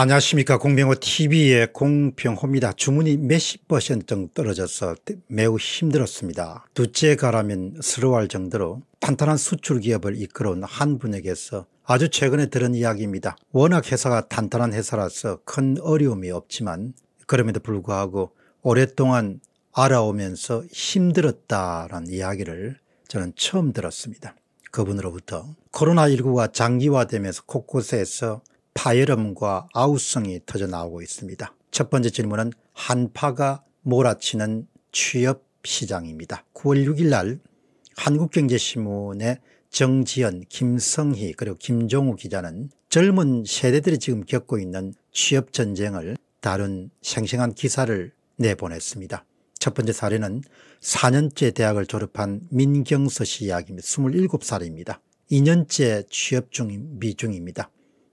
안녕하십니까. 공병호 TV의 공병호입니다. 주문이 몇십 퍼센트 정도 떨어져서 매우 힘들었습니다. 두째 가라면 스러워할 정도로 탄탄한 수출 기업을 이끌어온 한 분에게서 아주 최근에 들은 이야기입니다. 워낙 회사가 탄탄한 회사라서 큰 어려움이 없지만 그럼에도 불구하고 오랫동안 알아오면서 힘들었다라는 이야기를 저는 처음 들었습니다. 그분으로부터 코로나19가 장기화되면서 곳곳에서 파열음과 아우성이 터져 나오고 있습니다. 첫 번째 질문은 한파가 몰아치는 취업 시장입니다. 9월 6일 날 한국경제신문의 정지연, 김성희 그리고 김종우 기자는 젊은 세대들이 지금 겪고 있는 취업 전쟁을 다룬 생생한 기사를 내보냈습니다. 첫 번째 사례는 4년째 대학을 졸업한 민경서 씨 이야기입니다. 27살입니다. 2년째 취업 중인 미중입니다.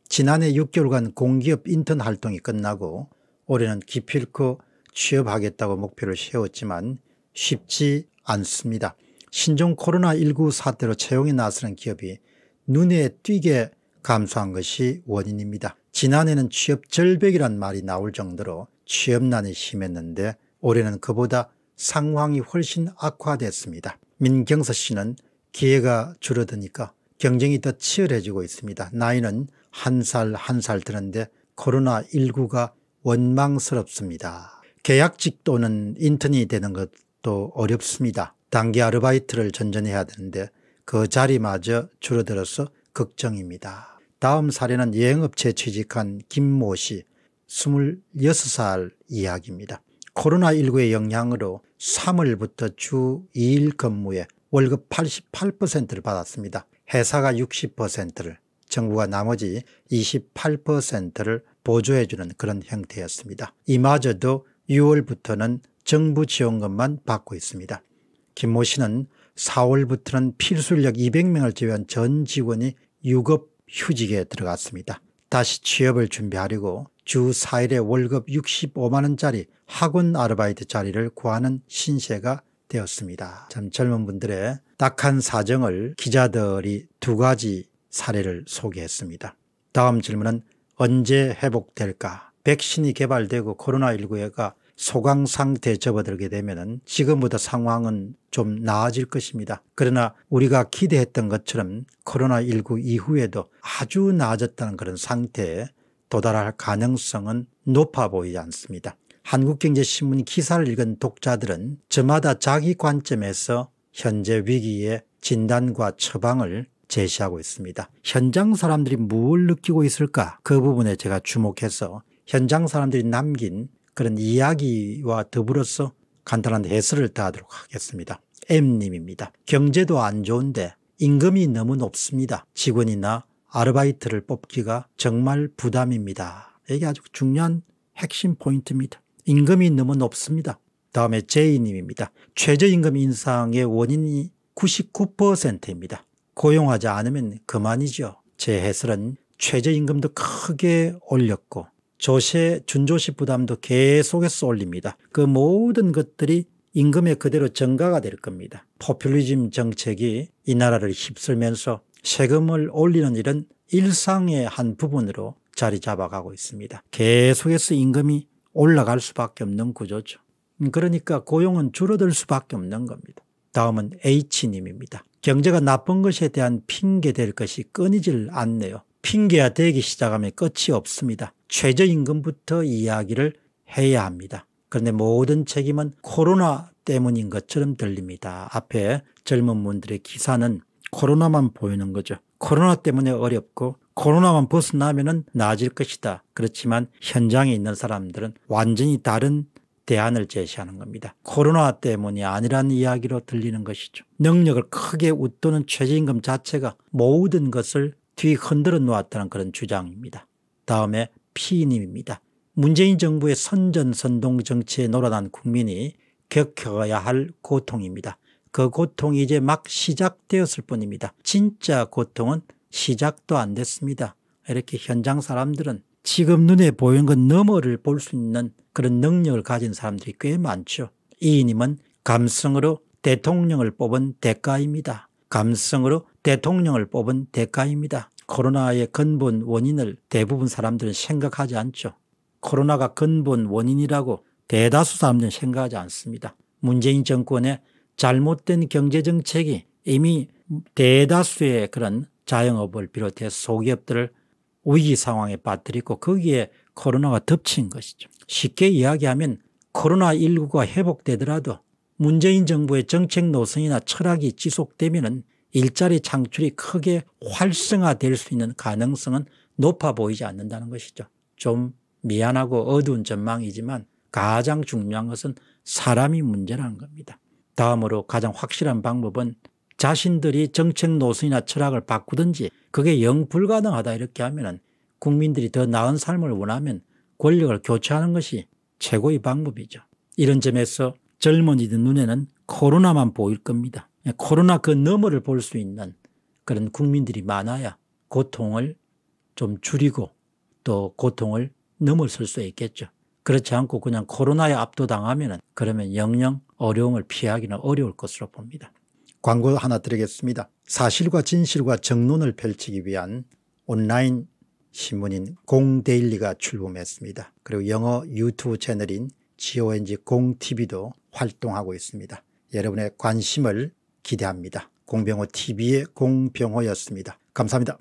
지난해 6개월간 공기업 인턴 활동이 끝나고 올해는 기필코 취업하겠다고 목표를 세웠지만 쉽지 않습니다. 신종 코로나19 사태로 채용에 나서는 기업이 눈에 띄게 감소한 것이 원인입니다. 지난해는 취업 절벽이란 말이 나올 정도로 취업난이 심했는데 올해는 그보다 상황이 훨씬 악화됐습니다. 민경서 씨는 기회가 줄어드니까 경쟁이 더 치열해지고 있습니다. 나이는 한살한살 드는데 코로나19가 원망스럽습니다. 계약직 또는 인턴이 되는 것도 어렵습니다. 단기 아르바이트를 전전해야 되는데 그 자리마저 줄어들어서 걱정입니다. 다음 사례는 여행업체 취직한 김모 씨 26살 이야기입니다. 코로나19의 영향으로 3월부터 주 2일 근무에 월급 88%를 받았습니다. 회사가 60%를 정부가 나머지 28%를 보조해주는 그런 형태였습니다. 이마저도 6월부터는 정부 지원금만 받고 있습니다. 김 모 씨는 4월부터는 필수력 200명을 제외한 전 직원이 유급 휴직에 들어갔습니다. 다시 취업을 준비하려고 주 4일에 월급 65만원짜리 학원 아르바이트 자리를 구하는 신세가 되었습니다. 참 젊은 분들의 딱한 사정을 기자들이 두 가지 사례를 소개했습니다. 다음 질문은 언제 회복될까? 백신이 개발되고 코로나19가 소강 상태에 접어들게 되면 지금보다 상황은 좀 나아질 것입니다. 그러나 우리가 기대했던 것처럼 코로나19 이후에도 아주 나아졌다는 그런 상태에 도달할 가능성은 높아 보이지 않습니다. 한국경제신문 기사를 읽은 독자들은 저마다 자기 관점에서 현재 위기의 진단과 처방을 제시하고 있습니다. 현장 사람들이 뭘 느끼고 있을까 그 부분에 제가 주목해서 현장 사람들이 남긴 그런 이야기와 더불어서 간단한 해설을 다하도록 하겠습니다. M님입니다. 경제도 안 좋은데 임금이 너무 높습니다. 직원이나 아르바이트를 뽑기가 정말 부담입니다. 이게 아주 중요한 핵심 포인트입니다. 임금이 너무 높습니다. 다음에 J님입니다. 최저임금 인상의 원인이 99%입니다. 고용하지 않으면 그만이죠. 제해설은 최저임금도 크게 올렸고 조세 준조시 부담도 계속해서 올립니다. 그 모든 것들이 임금에 그대로 증가가 될 겁니다. 포퓰리즘 정책이 이 나라를 휩쓸면서 세금을 올리는 일은 일상의 한 부분으로 자리 잡아가고 있습니다. 계속해서 임금이 올라갈 수밖에 없는 구조죠. 그러니까 고용은 줄어들 수밖에 없는 겁니다. 다음은 H님입니다. 경제가 나쁜 것에 대한 핑계 될 것이 끊이질 않네요. 핑계야 되기 시작하면 끝이 없습니다. 최저임금부터 이야기를 해야 합니다. 그런데 모든 책임은 코로나 때문인 것처럼 들립니다. 앞에 젊은 분들의 기사는 코로나만 보이는 거죠. 코로나 때문에 어렵고 코로나만 벗어나면 은 나아질 것이다. 그렇지만 현장에 있는 사람들은 완전히 다른 대안을 제시하는 겁니다. 코로나 때문이 아니라는 이야기로 들리는 것이죠. 능력을 크게 웃도는 최저임금 자체가 모든 것을 뒤흔들어 놓았다는 그런 주장입니다. 다음에 피님입니다. 문재인 정부의 선전선동 정치에 놀아난 국민이 겪어야 할 고통입니다. 그 고통이 이제 막 시작되었을 뿐입니다. 진짜 고통은 시작도 안 됐습니다. 이렇게 현장 사람들은 지금 눈에 보이는 건 너머를 볼 수 있는 그런 능력을 가진 사람들이 꽤 많죠. 이인임은 감성으로 대통령을 뽑은 대가입니다. 감성으로 대통령을 뽑은 대가입니다. 코로나의 근본 원인을 대부분 사람들은 생각하지 않죠. 코로나가 근본 원인이라고 대다수 사람들은 생각하지 않습니다. 문재인 정권의 잘못된 경제정책이 이미 대다수의 그런 자영업을 비롯해 소기업들을 위기 상황에 빠뜨리고 거기에 코로나가 덮친 것이죠. 쉽게 이야기하면 코로나19가 회복되더라도 문재인 정부의 정책 노선이나 철학이 지속되면 일자리 창출이 크게 활성화될 수 있는 가능성은 높아 보이지 않는다는 것이죠. 좀 미안하고 어두운 전망이지만 가장 중요한 것은 사람이 문제라는 겁니다. 다음으로 가장 확실한 방법은 자신들이 정책 노선이나 철학을 바꾸든지 그게 영 불가능하다 이렇게 하면 은 국민들이 더 나은 삶을 원하면 권력을 교체하는 것이 최고의 방법이죠. 이런 점에서 젊은이들 눈에는 코로나만 보일 겁니다. 코로나 그 너머를 볼 수 있는 그런 국민들이 많아야 고통을 좀 줄이고 또 고통을 넘어설 수 있겠죠. 그렇지 않고 그냥 코로나에 압도당하면 그러면 영영 어려움을 피하기는 어려울 것으로 봅니다. 광고 하나 드리겠습니다. 사실과 진실과 정론을 펼치기 위한 온라인 신문인 공데일리가 출범했습니다. 그리고 영어 유튜브 채널인 GONG 공TV도 활동하고 있습니다. 여러분의 관심을 기대합니다. 공병호 TV의 공병호였습니다. 감사합니다.